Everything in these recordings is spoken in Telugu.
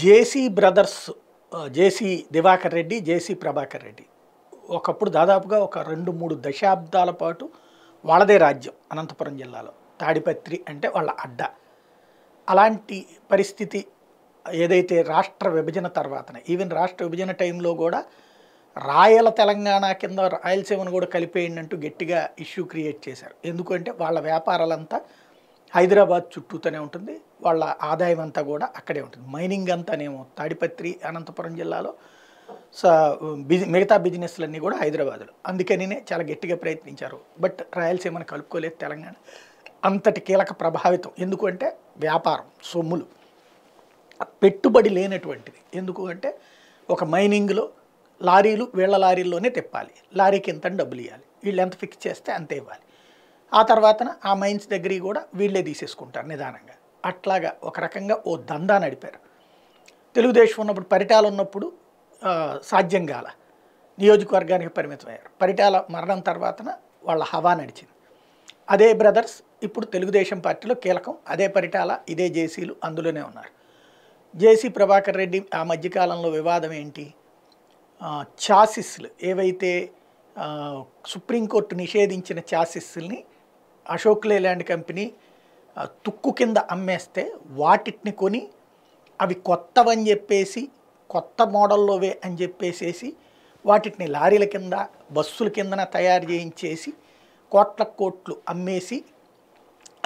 జేసీ బ్రదర్స్ జేసీ దివాకర్ రెడ్డి జేసీ ప్రభాకర్ రెడ్డి ఒకప్పుడు దాదాపుగా ఒక రెండు మూడు దశాబ్దాల పాటు వాళ్ళదే రాజ్యం అనంతపురం జిల్లాలో తాడిపత్రి అంటే వాళ్ళ అడ్డ అలాంటి పరిస్థితి ఏదైతే రాష్ట్ర విభజన తర్వాతనే ఈవెన్ రాష్ట్ర విభజన టైంలో కూడా రాయల తెలంగాణ కింద రాయలసీమను కూడా కలిపేయండి అంటూ గట్టిగా ఇష్యూ క్రియేట్ చేశారు ఎందుకంటే వాళ్ళ వ్యాపారాలంతా హైదరాబాద్ చుట్టూతోనే ఉంటుంది వాళ్ళ ఆదాయం అంతా కూడా అక్కడే ఉంటుంది మైనింగ్ అంతానేమో తాడిపత్రి అనంతపురం జిల్లాలో సో బిజి మిగతా బిజినెస్లన్నీ కూడా హైదరాబాద్లో అందుకనే చాలా గట్టిగా ప్రయత్నించారు బట్ రాయలసీమను కలుపుకోలేదు తెలంగాణ అంతటి కీలక ప్రభావితం ఎందుకంటే వ్యాపారం సొమ్ములు పెట్టుబడి లేనటువంటిది ఎందుకు అంటే ఒక మైనింగ్లో లారీలు వీళ్ళ లారీల్లోనే తిప్పాలి లారీకి ఎంత డబ్బులు ఇవ్వాలి వీళ్ళు ఎంత ఫిక్స్ చేస్తే అంతే ఇవ్వాలి ఆ తర్వాతన ఆ మైన్స్ దగ్గరికి కూడా వీళ్ళే తీసేసుకుంటారు నిదానంగా అట్లాగా ఒక రకంగా ఓ దందా నడిపారు తెలుగుదేశం ఉన్నప్పుడు పరిటాలు ఉన్నప్పుడు సాధ్యం కాల నియోజకవర్గానికి పరిమితమయ్యారు పరిటాల మరణం తర్వాతన వాళ్ళ హవా నడిచింది అదే బ్రదర్స్ ఇప్పుడు తెలుగుదేశం పార్టీలో కీలకం అదే పరిటాల ఇదే జేసీలు అందులోనే ఉన్నారు జేసీ ప్రభాకర్ రెడ్డి ఆ మధ్యకాలంలో వివాదం ఏంటి చాసిస్లు ఏవైతే సుప్రీంకోర్టు నిషేధించిన ఛాసిస్ని అశోక్ లేలాండ్ కంపెనీ తుక్కు కింద అమ్మేస్తే వాటిని కొని అవి కొత్తవని చెప్పేసి కొత్త మోడల్లోవే అని చెప్పేసేసి వాటిని లారీల కింద బస్సుల కిందన తయారు చేయించేసి కోట్ల కోట్లు అమ్మేసి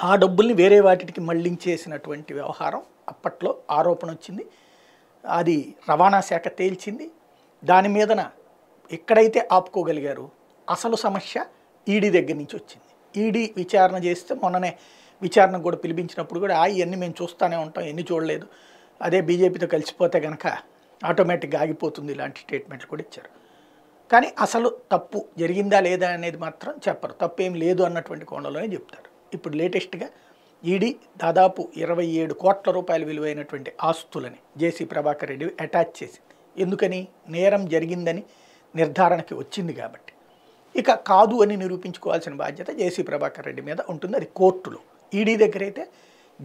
ఆ డబ్బుల్ని వేరే వాటికి మళ్లించేసినటువంటి వ్యవహారం అప్పట్లో ఆరోపణ వచ్చింది అది రవాణా శాఖ తేల్చింది దాని మీదన ఎక్కడైతే ఆపుకోగలిగారు అసలు సమస్య ఈడీ దగ్గర నుంచి వచ్చింది ఈడీ విచారణ చేస్తే మొన్ననే విచారణకు కూడా పిలిపించినప్పుడు కూడా ఇవన్నీ మేము చూస్తూనే ఉంటాం ఎన్ని చూడలేదు అదే బీజేపీతో కలిసిపోతే కనుక ఆటోమేటిక్గా ఆగిపోతుంది ఇలాంటి స్టేట్మెంట్లు కూడా ఇచ్చారు కానీ అసలు తప్పు జరిగిందా లేదా అనేది మాత్రం చెప్పరు తప్పు ఏం లేదు అన్నటువంటి కోణంలోనే చెప్తారు ఇప్పుడు లేటెస్ట్గా ఈడీ దాదాపు ఇరవై ఏడు కోట్ల రూపాయల విలువైనటువంటి ఆస్తులని జేసీ ప్రభాకర్ రెడ్డి అటాచ్ చేసింది ఎందుకని నేరం జరిగిందని నిర్ధారణకి వచ్చింది కాబట్టి ఇక కాదు అని నిరూపించుకోవాల్సిన బాధ్యత జేసీ ప్రభాకర్ రెడ్డి మీద ఉంటుంది అది కోర్టులో ఈడీ దగ్గర అయితే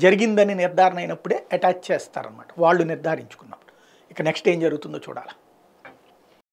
జరిగిందని నిర్ధారణ అయినప్పుడే అటాచ్ చేస్తారనమాట వాళ్ళు నిర్ధారించుకున్నప్పుడు ఇక నెక్స్ట్ ఏం జరుగుతుందో చూడాలా